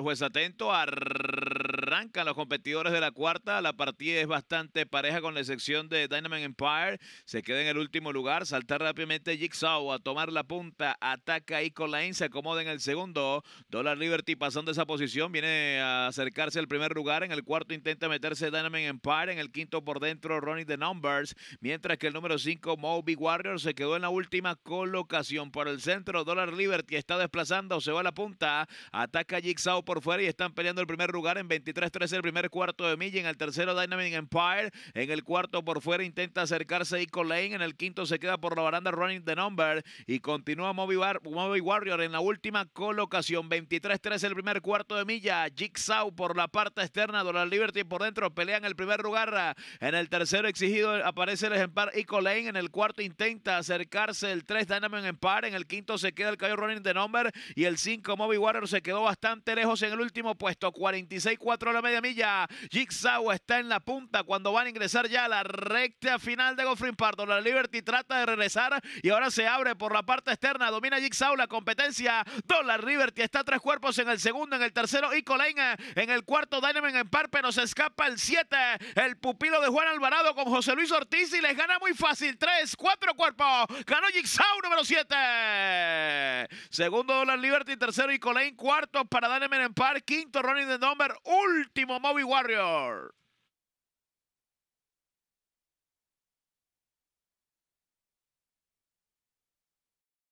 juez atento. a arrancan los competidores de la cuarta. La partida es bastante pareja con la excepción de Dynamite Empire. Se queda en el último lugar. Salta rápidamente Jigsaw a tomar la punta. Ataca la Lane. Se acomoda en el segundo. Dollar Liberty pasando esa posición. Viene a acercarse al primer lugar. En el cuarto intenta meterse Dynamite Empire. En el quinto por dentro Ronnie The Numbers. Mientras que el número 5 Moby Warrior se quedó en la última colocación. Por el centro Dollar Liberty está desplazando. Se va a la punta. Ataca Jigsaw por fuera y están peleando el primer lugar en 20 23-13 el primer cuarto de milla. En el tercero, Dynamic Empire. En el cuarto, por fuera, intenta acercarse Ico Lane. En el quinto, se queda por la baranda Running the Number. Y continúa Moby, Warrior en la última colocación. 23-13 el primer cuarto de milla. Jigsaw por la parte externa. Dollar Liberty por dentro. Pelea en el primer lugar. En el tercero, exigido, aparece el ejemplar Ico Lane. En el cuarto, intenta acercarse el 3 Dynamic Empire. En el quinto, se queda el Cayo Running the Number. Y el 5, Moby Warrior se quedó bastante lejos en el último puesto. 46 4 de la media milla. Jigsaw está en la punta cuando van a ingresar ya a la recta final de Goffrey Pardo. La Liberty trata de regresar y ahora se abre por la parte externa. Domina Jigsaw la competencia. Dollar Liberty está tres cuerpos en el segundo, en el tercero y Colain eh, en el cuarto. Dynamen en par, pero se escapa el 7. El pupilo de Juan Alvarado con José Luis Ortiz y les gana muy fácil. 3, 4 cuerpos. Ganó Jigsaw número 7. Segundo, Dolan Liberty. Tercero, Icolain. Cuarto, para Danemen Menempar. Quinto, Ronnie de Number. Último, Moby Warrior.